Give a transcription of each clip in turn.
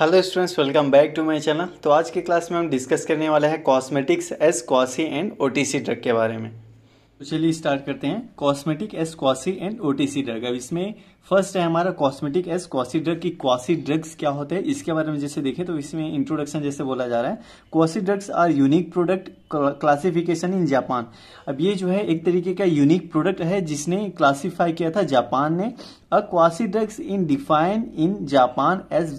hello students welcome back to my channel तो आज की क्लास में हम डिस्कस करने वाला है cosmetics as quasi and OTC drug के बारे में तो चलिए स्टार्ट करते हैं cosmetic as quasi and OTC drug अब इसमें फर्स्ट है हमारा कॉस्मेटिक एस क्वासी ड्रग की क्वासी ड्रग्स क्या होते हैं इसके बारे में जैसे देखें तो इसमें इंट्रोडक्शन जैसे बोला जा रहा है quasi drugs are unique product classification in Japan अब ये जो है एक तरीके का यूनिक प्रोडक्ट है जिसने क्लासीफाई किया था जापान ने a quasi drugs in define in Japan as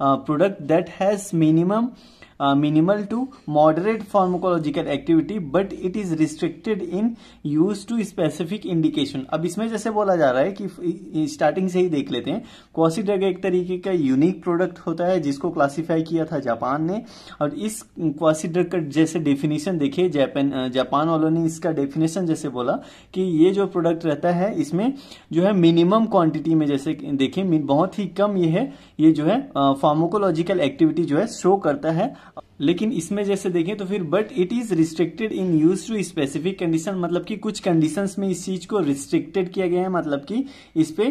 Uh, product that has minimum minimal to moderate pharmacological activity but it is restricted in use to specific indication अब इसमें जैसे बोला जा रहा है कि स्टार्टिंग से ही देख लेते हैं क्वासी ड्रग एक तरीके का यूनिक प्रोडक्ट होता है जिसको क्लासीफाई किया था जापान ने और इस क्वासी ड्रग का जैसे डेफिनेशन देखिए जापान uh, जापान वालों ने इसका डेफिनेशन जैसे बोला कि ये जो प्रोडक्ट रहता है इसमें जो है मिनिमम क्वांटिटी में जैसे देखें बहुत ही कम ये है ये जो है फार्मोकोलॉजिकल uh, एक्टिविटी जो है शो करता है लेकिन इसमें जैसे देखें तो फिर but it is restricted in use to specific condition मतलब कि कुछ कंडीशन में इस चीज को रिस्ट्रिक्टेड किया गया है मतलब कि इस पे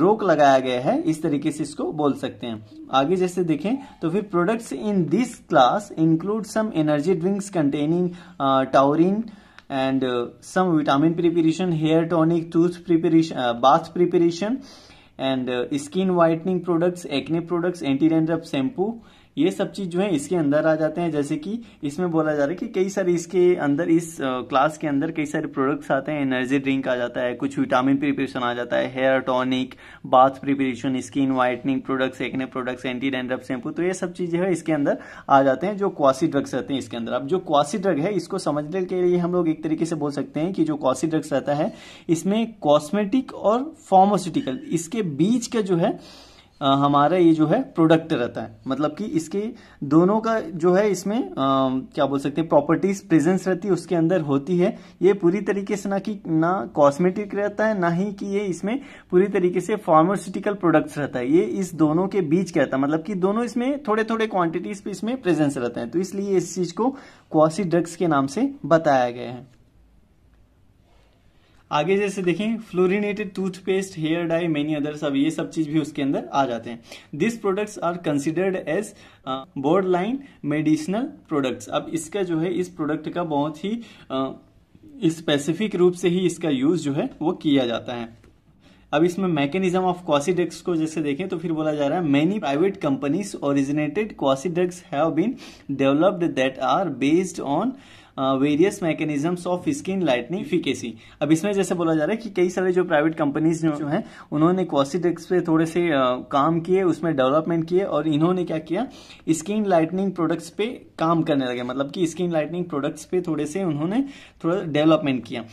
रोक लगाया गया है इस तरीके से इसको बोल सकते हैं आगे जैसे देखें तो फिर products in this class include some energy drinks containing taurine and some vitamin preparation hair tonic tooth preparation bath preparation and uh, skin whitening products acne products anti-dandruff shampoo ये सब चीज जो है इसके अंदर आ जाते हैं जैसे कि इसमें बोला जा रहा है कि कई सारे इसके अंदर इस क्लास के अंदर कई सारे प्रोडक्ट्स आते हैं एनर्जी ड्रिंक आ जाता है कुछ विटामिन प्रिपरेशन आ जाता है hair tonic bath preparation skin whitening products acne products anti dandruff shampoo तो ये सब चीज है इसके अंदर आ जाते हैं जो क्वासी ड्रग्स रहते हैं इसके अंदर अब जो क्वासी ड्रग है इसको समझने के लिए हम लोग एक तरीके से बोल सकते हैं कि जो क्वासी ड्रग्स रहता है इसमें कॉस्मेटिक और फार्मास्यूटिकल इसके बीच का जो है हमारा ये जो है प्रोडक्ट रहता है मतलब कि इसके दोनों का जो है इसमें आ, क्या बोल सकते हैं प्रॉपर्टीज प्रेजेंस रहती है उसके अंदर होती है ये पूरी तरीके से ना कि ना कॉस्मेटिक रहता है ना ही कि ये इसमें पूरी तरीके से फार्मास्यूटिकल प्रोडक्ट्स रहता है ये इस दोनों के बीच का रहता है मतलब कि दोनों इसमें थोड़े थोड़े क्वांटिटीज इसमें प्रेजेंस रहते हैं तो इसलिए इस चीज को क्वासी ड्रग्स के नाम से बताया गया है आगे जैसे देखें fluorinated toothpaste hair dye many other सब ये सब चीज भी उसके अंदर आ जाते हैं this products are considered as borderline medicinal products अब इसका जो है इस प्रोडक्ट का बहुत ही स्पेसिफिक uh, रूप से ही इसका यूज जो है वो किया जाता है अब इसमें मैकेनिज्म ऑफ क्वासीडेक्स को जैसे देखें तो फिर बोला जा रहा है many private companies originated quasi drugs have been developed that are based on various mechanisms of skin lightening फीकेसी अब इसमें जैसे बोला जा रहा है कि कई सारे जो प्राइवेट कंपनीज जो हैं उन्होंने क्वासीडेक्स पे थोड़े से आ, काम किए उसमें डेवलपमेंट किए और इन्होंने क्या किया स्किन लाइटनिंग प्रोडक्ट्स पे काम करने लगे मतलब कि स्किन लाइटनिंग प्रोडक्ट्स पे थोड़े से उन्होंने थोड़ा डेवलपमेंट किया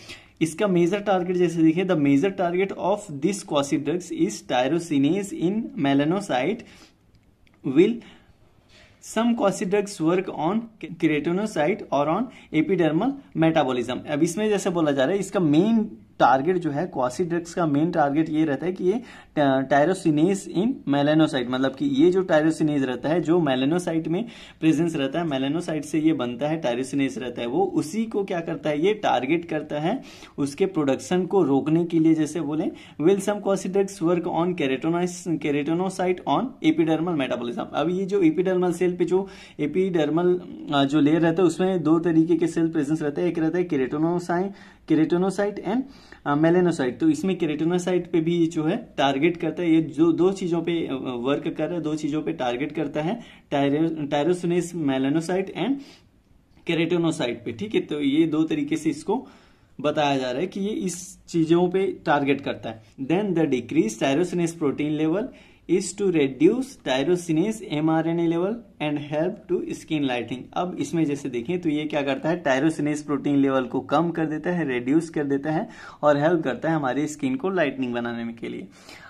इसका मेजर टारगेट जैसे देखिए the major target of this quasi drugs is tyrosinase in melanocyte will some quasi drugs work on keratinocyte और ऑन एपिडर्मल मेटाबॉलिज्म अब इसमें जैसे बोला जा रहा है इसका मेन टारगेट जो है क्वासी ड्रग्स का मेन टारगेट ये रहता है कि ये टायरोसिनेस इन मेलेनोसाइट मतलब कि ये जो टायरोसिनेस रहता है जो मेलेनोसाइट में प्रेजेंस रहता है मेलेनोसाइट से ये बनता है टायरोसिनेस रहता है वो उसी को क्या करता है ये टारगेट करता है उसके प्रोडक्शन को रोकने के लिए जैसे बोले will some quasi drugs work on keratinise keratinocyte on epidermal metabolism अब ये जो एपिडर्मल सेल पे जो एपिडर्मल जो लेयर रहता है उसमें दो तरीके के सेल प्रेजेंस रहते हैं एक रहता है केरेटोनोसाइट केरेटोनोसाइट एंड मेलेनोसाइट तो इसमें केरेटोनोसाइट पे भी जो है टारगेट करता है ये जो दो चीजों पे वर्क कर रहा है दो चीजों पे टारगेट करता है टायरोसोनेस मेलेनोसाइट एंड केरेटोनोसाइट पे ठीक है तो ये दो तरीके से इसको बताया जा रहा है कि ये इस चीजों पे टारगेट करता है then the decrease tyrosinase protein level is to reduce tyrosinase mRNA level and help to skin lighting अब इसमें जैसे देखें तो ये क्या करता है टायरोसिनेस प्रोटीन लेवल को कम कर देता है रेड्यूस कर देता है और हेल्प करता है हमारे स्किन को लाइटनिंग बनाने में के लिए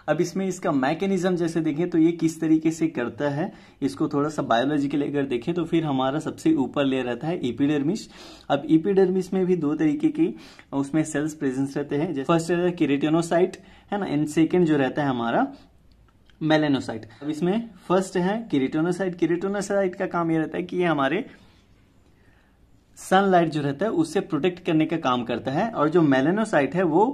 अब इसमें इसका मैकेनिज्म जैसे देखें तो ये किस तरीके से करता है इसको थोड़ा सा लिए अगर देखें तो फिर हमारा सबसे ऊपर लेयर रहता है इपीडर्मिस अब इपीडर्मिस में भी दो तरीके की उसमें सेल्स प्रेजेंस रहते हैं फर्स्ट रहता है किरेटेनोसाइट है ना एंड सेकेंड जो रहता है हमारा मेलेनोसाइट अब इसमें फर्स्ट है किरिटोनोसाइट किरिटोनोसाइट का काम ये रहता है कि ये हमारे सनलाइट जो रहता है उससे प्रोटेक्ट करने का काम करता है और जो मेलेनोसाइट है वो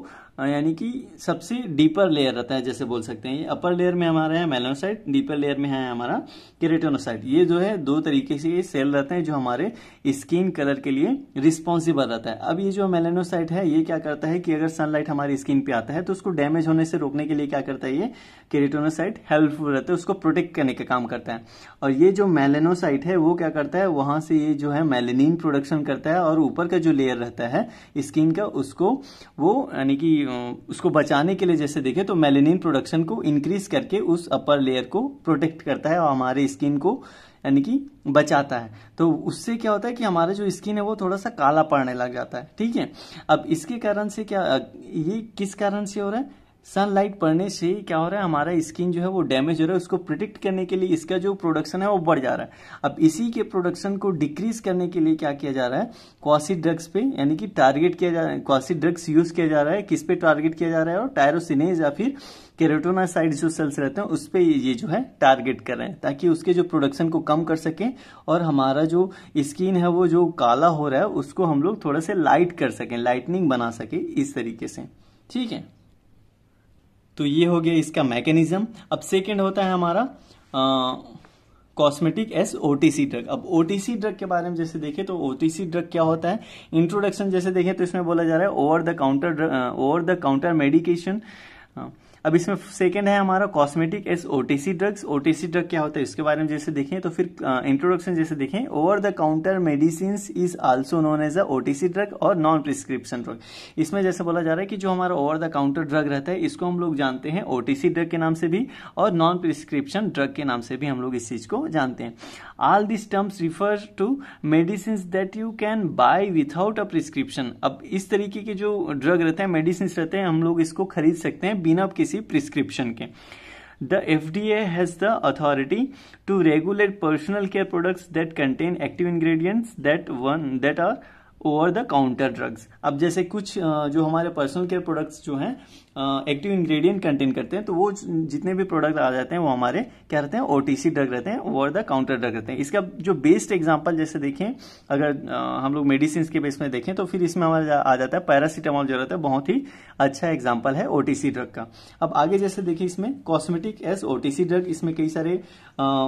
यानी कि सबसे डीपर लेयर रहता है जैसे बोल सकते हैं ये अपर लेयर में हमारा है मेलानोसाइट डीपर लेयर में है हमारा केरेटोनोसाइट ये जो है दो तरीके से ये सेल रहते हैं जो हमारे स्किन कलर के लिए रिस्पॉन्सिबल रहता है अब ये जो मेलेनोसाइट है ये क्या करता है कि अगर सनलाइट हमारी स्किन पे आता है तो उसको डैमेज होने से रोकने के लिए क्या करता है ये केरेटोनोसाइट हेल्पफुल रहता है उसको प्रोटेक्ट करने का काम करता है और ये जो मेलेनोसाइट है वो क्या करता है वहां से ये जो है मेलेनिन प्रोडक्शन करता है और ऊपर का जो लेयर रहता है स्किन का उसको वो यानी कि उसको बचाने के लिए जैसे देखें तो मेलेनिन प्रोडक्शन को इंक्रीज करके उस अपर लेयर को प्रोटेक्ट करता है और हमारे स्किन को यानी कि बचाता है तो उससे क्या होता है कि हमारा जो स्किन है वो थोड़ा सा काला पड़ने लग जाता है ठीक है अब इसके कारण से क्या ये किस कारण से हो रहा है सनलाइट पड़ने से क्या हो रहा है हमारा स्किन जो है वो डैमेज हो रहा है उसको प्रोटेक्ट करने के लिए इसका जो प्रोडक्शन है वो बढ़ जा रहा है अब इसी के प्रोडक्शन को डिक्रीज करने के लिए क्या किया जा रहा है क्वासी ड्रग्स पे यानी कि टारगेट किया जा रहा है क्वासी ड्रग्स यूज किया जा रहा है किस पे टारगेट किया जा रहा है और टायरोसिनेज या फिर केरेटोनासाइड जो सेल्स रहते हैं उस पर ये जो है टारगेट कर रहे हैं ताकि उसके जो प्रोडक्शन को कम कर सकें और हमारा जो स्किन है वो जो काला हो रहा है उसको हम लोग थोड़ा सा लाइट कर सकें लाइटनिंग बना सके इस तरीके से ठीक है तो ये हो गया इसका मैकेनिज्म अब सेकेंड होता है हमारा कॉस्मेटिक एस ओटीसी ड्रग अब ओटीसी ड्रग के बारे में जैसे देखें तो ओटीसी ड्रग क्या होता है इंट्रोडक्शन जैसे देखें तो इसमें बोला जा रहा है over the counter over the counter medication अब इसमें सेकेंड है हमारा cosmetic as OTC drugs OTC drug क्या होता है इसके बारे में जैसे देखें तो फिर इंट्रोडक्शन जैसे देखें over the counter medicine is also known as a OTC drug और नॉन प्रिस्क्रिप्शन ड्रग इसमें जैसे बोला जा रहा है कि जो हमारा ओवर द काउंटर ड्रग रहता है इसको हम लोग जानते हैं ओटीसी ड्रग के नाम से भी और नॉन प्रिस्क्रिप्शन ड्रग के नाम से भी हम लोग इस चीज को जानते हैं all this terms refer to medicine that you can buy without a prescription अब इस तरीके के जो ड्रग रहते हैं मेडिसिन रहते हैं हम लोग इसको खरीद सकते हैं बिना किसी किसी प्रिस्क्रिप्शन के the F D A has the authority to regulate personal care products that contain active ingredients that one that are over the counter drugs अब जैसे कुछ जो हमारे पर्सनल केयर प्रोडक्ट्स जो हैं एक्टिव इंग्रेडिएंट कंटेन करते हैं तो वो जितने भी प्रोडक्ट आ जाते हैं वो हमारे क्या रहते हैं सी ड्रग रहते हैं ओवर द काउंटर ड्रग रहते हैं इसका जो बेस्ट एग्जांपल जैसे देखें अगर हम लोग मेडिसिन के बेस में देखें तो फिर इसमें हमारा आ जाता है पैरासीटामॉल जो रहता है बहुत ही अच्छा एग्जाम्पल है ओटीसी ड्रग का अब आगे जैसे देखिए इसमें कॉस्मेटिक एस सी ड्रग इसमें कई सारे आ,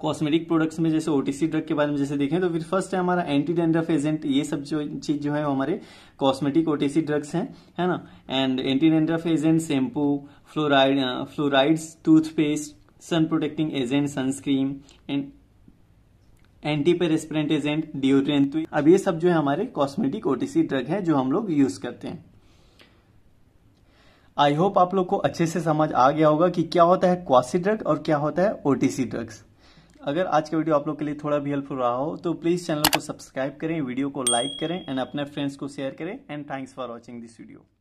कॉस्मेटिक प्रोडक्ट्स में जैसे ओटीसी ड्रग के बारे में जैसे देखें तो फिर फर्स्ट है हमारा एंटी डेंड्रफ एजेंट ये सब जो चीज जो है हमारे कॉस्मेटिक ओटीसी ड्रग्स हैं है ना and anti dandruff agent shampoo fluoride fluorides toothpaste sun protecting agent sunscreen and perspirant agent deodorant अब ये सब जो है हमारे कॉस्मेटिक ओटीसी ड्रग है जो हम लोग यूज करते हैं आई होप आप लोग को अच्छे से समझ आ गया होगा कि क्या होता है क्वासी ड्रग और क्या होता है ओटीसी ड्रग्स अगर आज का वीडियो आप लोग के लिए थोड़ा भी हेल्पफुल रहा हो तो प्लीज़ चैनल को सब्सक्राइब करें वीडियो को लाइक करें एंड अपने फ्रेंड्स को शेयर करें and thanks for watching this video